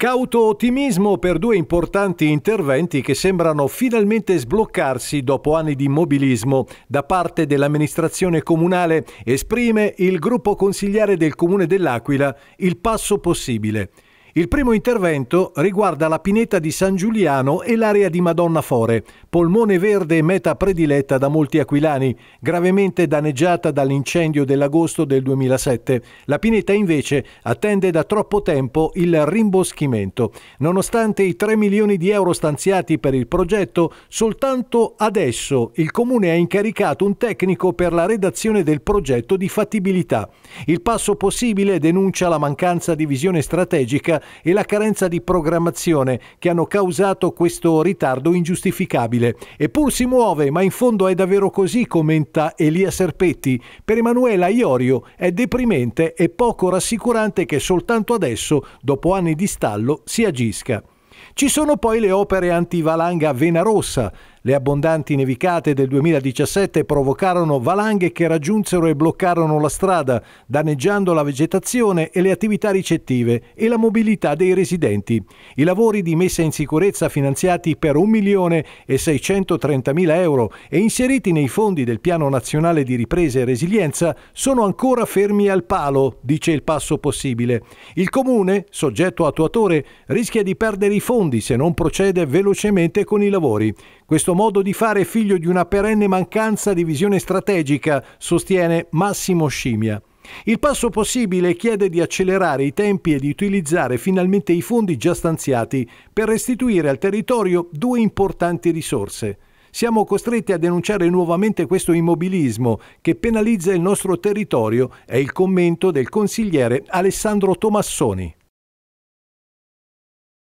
Cauto ottimismo per due importanti interventi che sembrano finalmente sbloccarsi dopo anni di mobilismo da parte dell'amministrazione comunale, esprime il gruppo consigliare del comune dell'Aquila il passo possibile. Il primo intervento riguarda la pineta di San Giuliano e l'area di Madonna Fore, polmone verde e meta prediletta da molti aquilani, gravemente danneggiata dall'incendio dell'agosto del 2007. La pineta invece attende da troppo tempo il rimboschimento. Nonostante i 3 milioni di euro stanziati per il progetto, soltanto adesso il comune ha incaricato un tecnico per la redazione del progetto di fattibilità. Il passo possibile denuncia la mancanza di visione strategica e la carenza di programmazione che hanno causato questo ritardo ingiustificabile. E si muove, ma in fondo è davvero così, commenta Elia Serpetti. Per Emanuela Iorio è deprimente e poco rassicurante che soltanto adesso, dopo anni di stallo, si agisca. Ci sono poi le opere antivalanga Vena Rossa. Le abbondanti nevicate del 2017 provocarono valanghe che raggiunsero e bloccarono la strada, danneggiando la vegetazione e le attività ricettive e la mobilità dei residenti. I lavori di messa in sicurezza finanziati per 1.630.000 euro e inseriti nei fondi del Piano Nazionale di Ripresa e Resilienza sono ancora fermi al palo, dice il passo possibile. Il Comune, soggetto attuatore, rischia di perdere i fondi se non procede velocemente con i lavori. Questo modo di fare è figlio di una perenne mancanza di visione strategica, sostiene Massimo Scimia. Il passo possibile chiede di accelerare i tempi e di utilizzare finalmente i fondi già stanziati per restituire al territorio due importanti risorse. Siamo costretti a denunciare nuovamente questo immobilismo che penalizza il nostro territorio, è il commento del consigliere Alessandro Tomassoni.